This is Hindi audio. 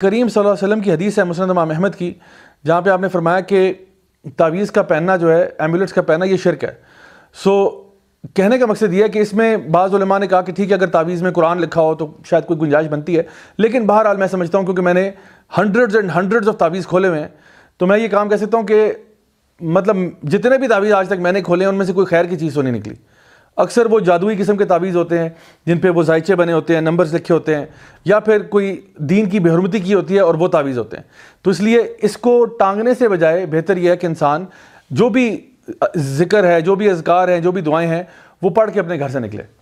करीम सल वसम की हदीस है मुसनद माम अहमद की जहाँ पर आपने फरमाया कि तावीज़ का पहनना जो है एम्बुलेंस का पहनना ये शिरक है सो कहने का मकसद ये है कि इसमें बाज़ा ने कहा कि ठीक है अगर तावीज़ में कुरान लिखा हो तो शायद कोई गुंजाइश बनती है लेकिन बहरहाल मैं समझता हूँ क्योंकि मैंने हंड्रेड्स एंड हंड्रेड्स ऑफ तावीज़ खोले हुए हैं तो मैं ये काम कह सकता हूँ कि मतलब जितने भी तावीज़ आज तक मैंने खोले हैं उनमें से कोई खैर की चीज़ तो निकली अक्सर वो जादुई किस्म के तावीज़ होते हैं जिन पर वो जायचे बने होते हैं नंबर्स लिखे होते हैं या फिर कोई दीन की बेहरमती की होती है और वो तावीज़ होते हैं तो इसलिए इसको टांगने से बजाय बेहतर यह है कि इंसान जो भी जिक्र है जो भी अजगार हैं जो भी दुआएं हैं वो पढ़ के अपने घर से निकले